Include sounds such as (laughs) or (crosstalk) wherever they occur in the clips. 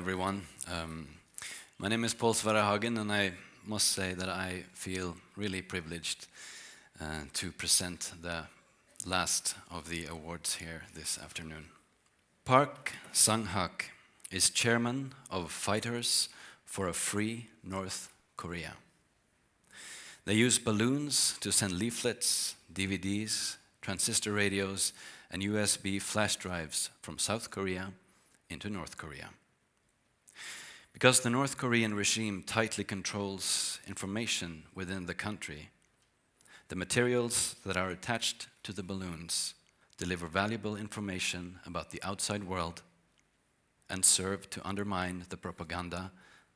everyone. Um, my name is Paul Hagen, and I must say that I feel really privileged uh, to present the last of the awards here this afternoon. Park Sang-hak is chairman of Fighters for a Free North Korea. They use balloons to send leaflets, DVDs, transistor radios, and USB flash drives from South Korea into North Korea. Because the North Korean regime tightly controls information within the country, the materials that are attached to the balloons deliver valuable information about the outside world and serve to undermine the propaganda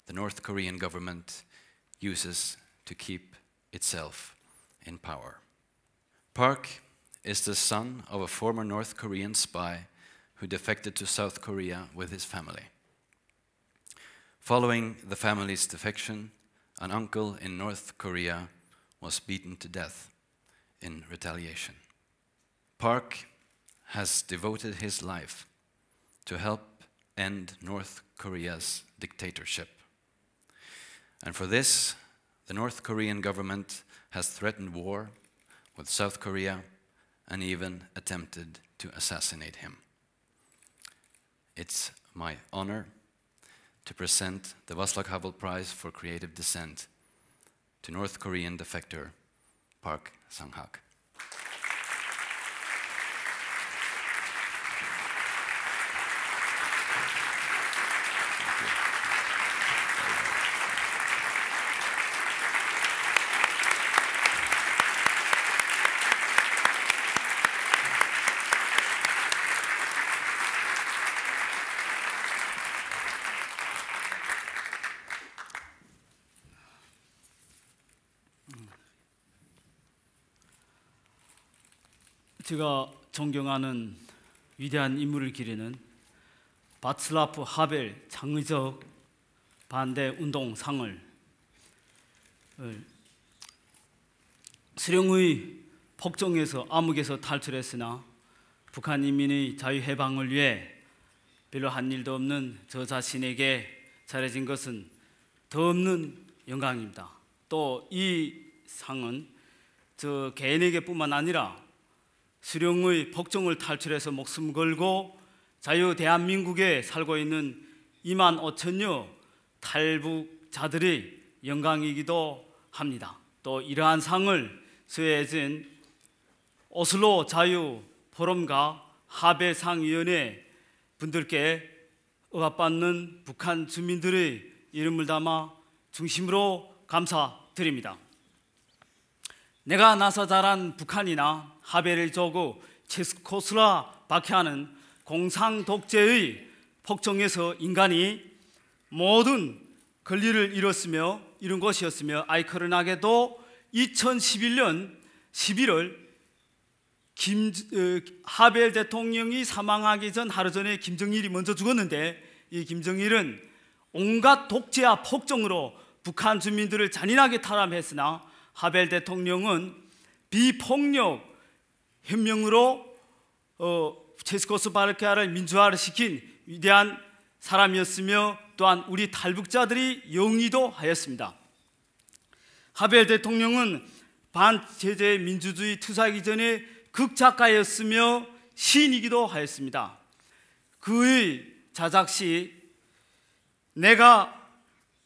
the North Korean government uses to keep itself in power. Park is the son of a former North Korean spy who defected to South Korea with his family. Following the family's defection, an uncle in North Korea was beaten to death in retaliation. Park has devoted his life to help end North Korea's dictatorship. And for this, the North Korean government has threatened war with South Korea and even attempted to assassinate him. It's my honor to present the Václav Havel Prize for Creative Dissent to North Korean defector Park Sang-hak. 제가 존경하는 위대한 인물을 기리는 바츠라프 하벨 장의적 반대 운동상을 수령의 폭정에서 암흑에서 탈출했으나 북한 인민의 자유 해방을 위해 별로 한 일도 없는 저 자신에게 잘해진 것은 더 없는 영광입니다. 또 이 상은 저 개인에게뿐만 아니라 수령의 복정을 탈출해서 목숨 걸고 자유 대한민국에 살고 있는 2만 5천여 탈북자들의 영광이기도 합니다. 또 이러한 상을 수여해진 오슬로 자유 포럼과 하베상위원회 분들께 억압받는 북한 주민들의 이름을 담아 중심으로 감사드립니다. 내가 나서 자란 북한이나 하벨을 저고 체스코스라 박해하는 공상 독재의 폭정에서 인간이 모든 권리를 잃었으며 이런 것이었으며 아이커런하게도 2011년 11월 김, 어, 하벨 대통령이 사망하기 전 하루 전에 김정일이 먼저 죽었는데 이 김정일은 온갖 독재와 폭정으로 북한 주민들을 잔인하게 탈압했으나 하벨 대통령은 비폭력 혁명으로 어, 체스코스 바르케아를 민주화를 시킨 위대한 사람이었으며 또한 우리 탈북자들이 영위도 하였습니다. 하벨 대통령은 반체제 민주주의 투사기 전에 극작가였으며 시인이기도 하였습니다. 그의 자작시 내가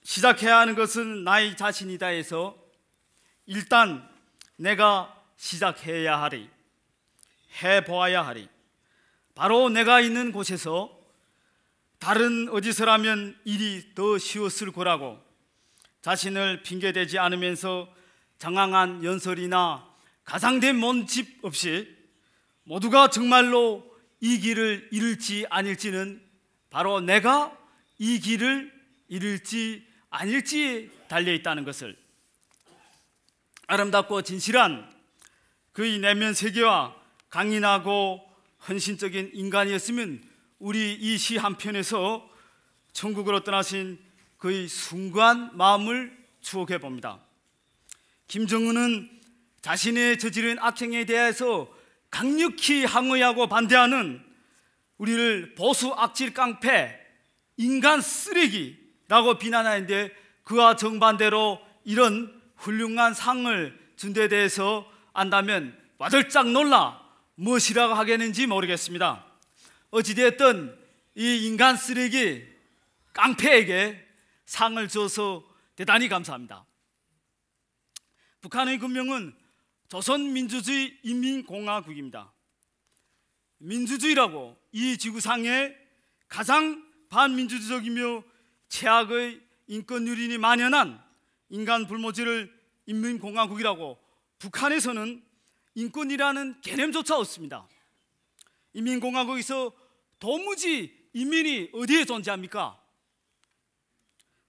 시작해야 하는 것은 나의 자신이다에서 일단 내가 시작해야 하리 해 보아야 하리. 바로 내가 있는 곳에서 다른 어디서라면 일이 더 쉬웠을 거라고 자신을 핑계대지 않으면서 장황한 연설이나 가상된 몸집 없이 모두가 정말로 이 길을 잃을지 아닐지는 바로 내가 이 길을 잃을지 아닐지 달려 있다는 것을 아름답고 진실한 그의 내면 세계와 강인하고 헌신적인 인간이었으면 우리 이 시 한편에서 천국으로 떠나신 그의 순간 마음을 추억해 봅니다. 김정은은 자신의 저지른 악행에 대해서 강력히 항의하고 반대하는 우리를 보수 악질 깡패, 인간 쓰레기라고 비난하는데 그와 정반대로 이런 훌륭한 상을 준 데 대해서 안다면 와들짝 놀라 무엇이라고 하겠는지 모르겠습니다. 어찌되었든 이 인간 쓰레기 깡패에게 상을 줘서 대단히 감사합니다. 북한의 군명은 조선민주주의 인민공화국입니다. 민주주의라고 이 지구상에 가장 반민주주의적이며 최악의 인권 유린이 만연한 인간 불모지를 인민공화국이라고 북한에서는 인권이라는 개념조차 없습니다. 인민공화국에서 도무지 인민이 어디에 존재합니까?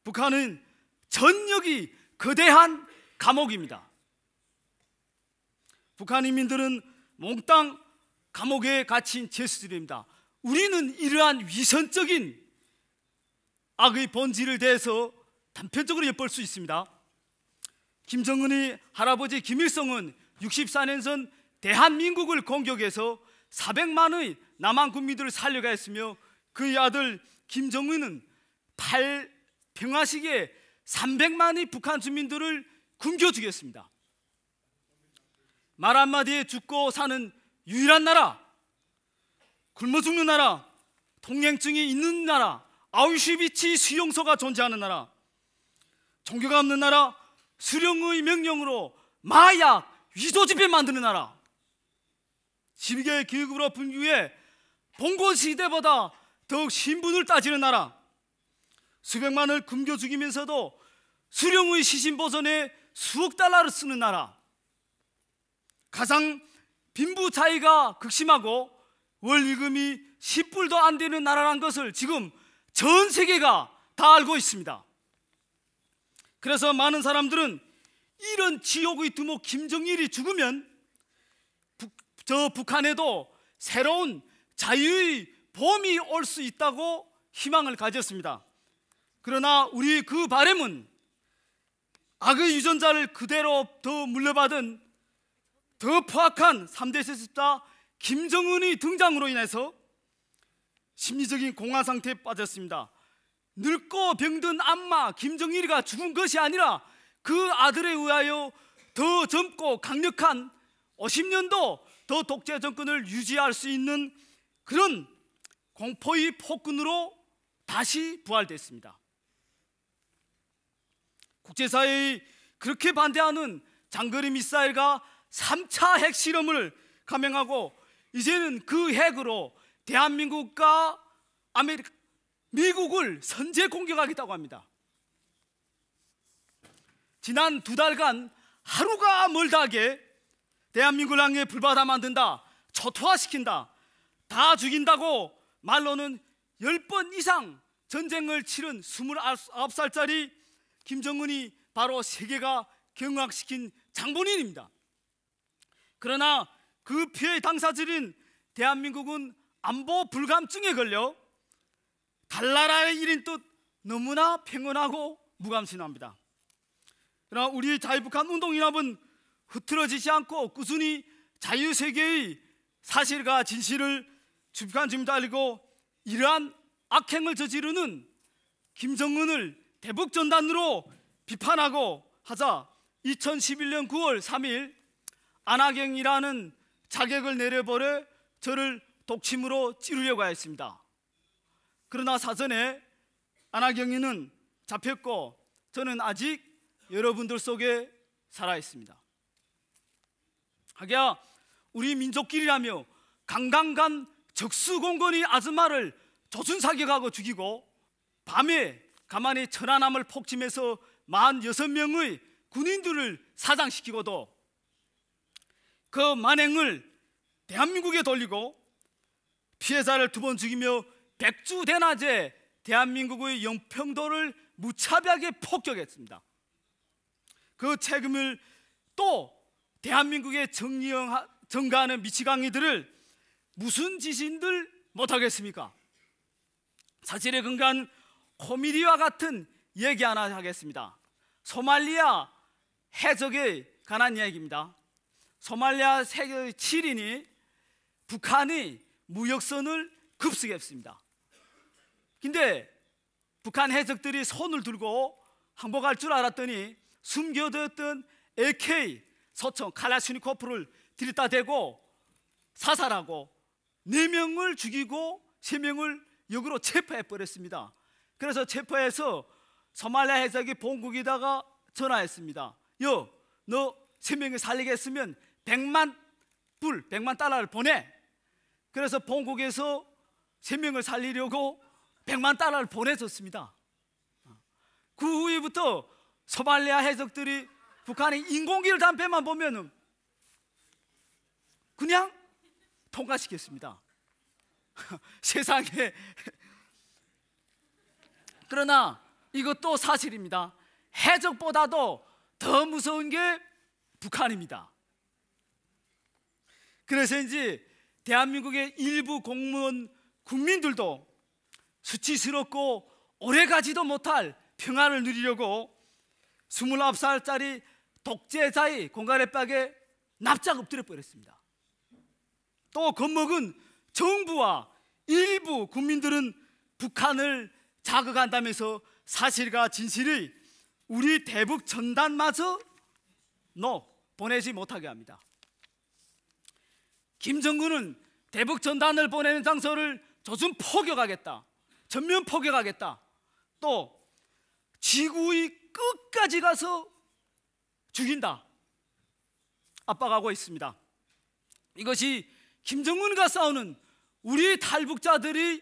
북한은 전역이 거대한 감옥입니다. 북한 인민들은 몽땅 감옥에 갇힌 죄수들입니다. 우리는 이러한 위선적인 악의 본질을 대해서 단편적으로 엿볼 수 있습니다. 김정은이 할아버지 김일성은 64년선 대한민국을 공격해서 400만의 남한 국민들을 살려가했으며 그의 아들 김정은은 8 평화 시기에 300만의 북한 주민들을 굶겨 죽였습니다. 말 한마디에 죽고 사는 유일한 나라, 굶어 죽는 나라, 동냉증이 있는 나라, 아우슈비치 수용소가 존재하는 나라, 종교가 없는 나라, 수령의 명령으로 마약, 위조지폐 만드는 나라 지배의 기급으로 분규해 봉건 시대보다 더욱 신분을 따지는 나라 수백만을 굶겨 죽이면서도 수령의 시신 보선에 수억 달러를 쓰는 나라 가장 빈부 차이가 극심하고 월임금이 10불도 안 되는 나라란 것을 지금 전 세계가 다 알고 있습니다. 그래서 많은 사람들은 이런 지옥의 두목 김정일이 죽으면 북, 저 북한에도 새로운 자유의 봄이 올 수 있다고 희망을 가졌습니다. 그러나 우리 그 바램은 악의 유전자를 그대로 더 물려받은 더 포악한 3대 세습자 김정은의 등장으로 인해서 심리적인 공황 상태에 빠졌습니다. 늙고 병든 안마 김정일이가 죽은 것이 아니라 그 아들에 의하여 더 젊고 강력한 50년도 더 독재 정권을 유지할 수 있는 그런 공포의 폭군으로 다시 부활됐습니다. 국제사회의 그렇게 반대하는 장거리 미사일과 3차 핵실험을 감행하고 이제는 그 핵으로 대한민국과 아메리카, 미국을 선제 공격하겠다고 합니다. 지난 두 달간 하루가 멀다하게 대한민국을 향해 불바다 만든다 초토화시킨다 다 죽인다고 말로는 10번 이상 전쟁을 치른 29살짜리 김정은이 바로 세계가 경악시킨 장본인입니다 그러나 그 피해 당사자인 대한민국은 안보 불감증에 걸려 달나라의 일인 뜻 너무나 평온하고 무감신합니다 그러나 우리 자유북한 운동인합은 흐트러지지 않고 꾸준히 자유세계의 사실과 진실을 주북한 주민도 알리고 이러한 악행을 저지르는 김정은을 대북전단으로 비판하고 하자 2011년 9월 3일 안하경이라는 자객을 내려버려 저를 독침으로 찌르려고 했습니다 그러나 사전에 안하경이는 잡혔고 저는 아직 여러분들 속에 살아 있습니다. 하기야 우리 민족끼리라며 강강간 적수공건이 아줌마를 조준 사격하고 죽이고 밤에 가만히 천안함을 폭침해서 만여 명의 군인들을 사장시키고도 그 만행을 대한민국에 돌리고 피해자를 두 번 죽이며 백주 대낮에 대한민국의 영평도를 무차별하게 폭격했습니다. 그 책임을 또 대한민국의 정리형 정가하는 미치광이들을 무슨 짓인들 못하겠습니까? 사실에 근간 코미디와 같은 얘기 하나 하겠습니다. 소말리아 해적에 관한 이야기입니다. 소말리아 세계 7인이 북한이 무역선을 급수했습니다. 근데 북한 해적들이 손을 들고 항복할 줄 알았더니 숨겨었던 AK 서청 칼라슈니코프를 들이다 대고 사살하고 네 명을 죽이고 세 명을 역으로 체포해 버렸습니다. 그래서 체포해서 소말리아 해적이 본국에다가 전화했습니다. 여, 너 세 명을 살리겠으면 100만 불, 100만 달러를 보내. 그래서 본국에서 세 명을 살리려고 100만 달러를 보내줬습니다. 그 후부터 에 소발리아 해적들이 북한의 인공기를 담배만 보면은 그냥 통과시켰습니다. (laughs) 세상에 그러나 이것도 사실입니다. 해적보다도 더 무서운 게 북한입니다. 그래서인지 대한민국의 일부 공무원 국민들도 수치스럽고 오래가지도 못할 평화를 누리려고 29살짜리 독재자의 공간에박에 납작 엎드려 버렸습니다. 또 겁먹은 정부와 일부 국민들은 북한을 자극한다면서 사실과 진실이 우리 대북 전단마저 n 보내지 못하게 합니다. 김정근은 대북 전단을 보내는 장소를 조준 포격하겠다. 전면 포격하겠다. 또 지구의 끝까지 가서 죽인다. 압박하고 있습니다. 이것이 김정은과 싸우는 우리 탈북자들이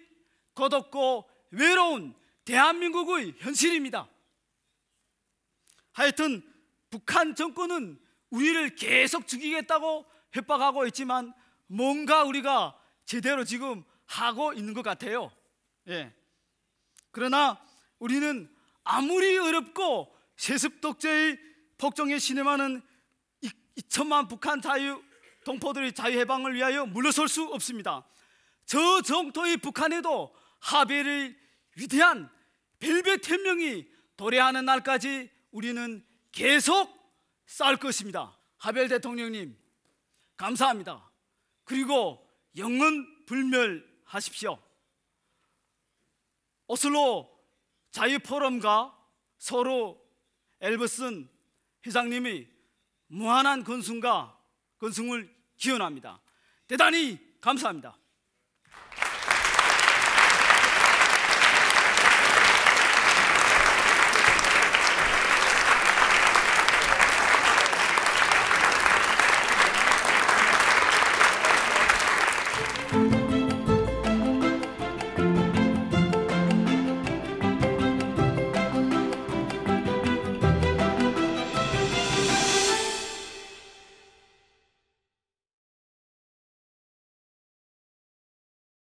걷었고 외로운 대한민국의 현실입니다. 하여튼 북한 정권은 우리를 계속 죽이겠다고 협박하고 있지만 뭔가 우리가 제대로 지금 하고 있는 것 같아요. 예. 그러나 우리는 아무리 어렵고 세습독재의 폭정에 신음하는 2천만 북한 자유 동포들의 자유 해방을 위하여 물러설 수 없습니다. 저 정토의 북한에도 하벨의 위대한 벨벳 혁명이 도래하는 날까지 우리는 계속 쌀 것입니다. 하벨 대통령님 감사합니다. 그리고 영원 불멸하십시오. 오슬로 자유 포럼과 서로 엘버슨 회장님이 무한한 건승과 건승을 기원합니다. 대단히 감사합니다.